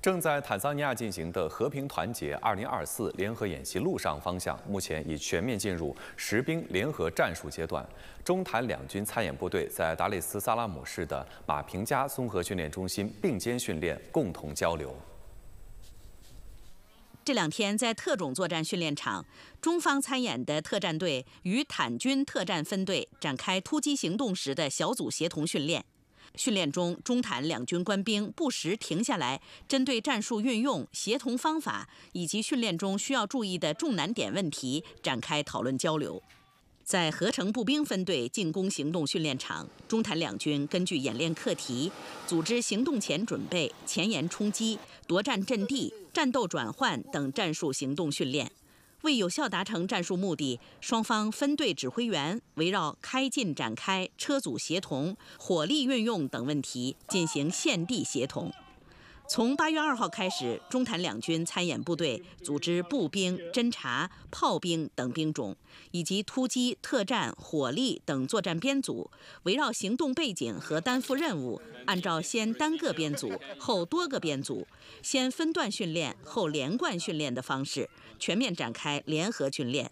正在坦桑尼亚进行的“和平团结 ”2024 联合演习陆上方向目前已全面进入实兵联合战术阶段。中坦两军参演部队在达累斯萨拉姆市的马平加综合训练中心并肩训练，共同交流。这两天，在特种作战训练场，中方参演的特战队与坦军特战分队展开突击行动时的小组协同训练。训练中，中坦两军官兵不时停下来，针对战术运用、协同方法以及训练中需要注意的重难点问题展开讨论交流。在合成步兵分队进攻行动训练场，中坦两军根据演练课题，组织行动前准备、前沿冲击、夺占阵地、战斗转换等战术行动训练。为有效达成战术目的，双方分队指挥员围绕开进展、开车组协同、火力运用等问题进行现地协同。从八月二号开始，中坦两军参演部队组织步兵、侦察、炮兵等兵种，以及突击、特战、火力等作战编组，围绕行动背景和担负任务，按照先单个编组、后多个编组，先分段训练、后连贯训练的方式，全面展开联合训练。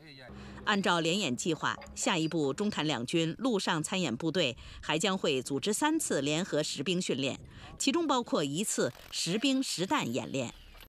按照联演计划，下一步中坦两军陆上参演部队还将会组织三次联合实兵训练，其中包括一次实兵实弹演练。